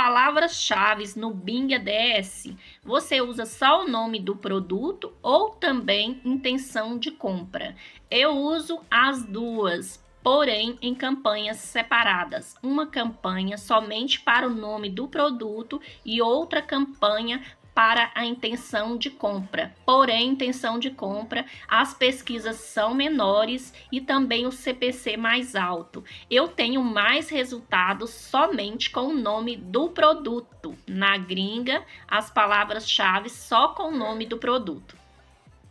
palavras-chave no Bing ADS, você usa só o nome do produto ou também intenção de compra. Eu uso as duas, porém em campanhas separadas. Uma campanha somente para o nome do produto e outra campanha para a intenção de compra. Porém, intenção de compra, as pesquisas são menores e também o CPC mais alto. Eu tenho mais resultados somente com o nome do produto. Na gringa, as palavras-chave só com o nome do produto.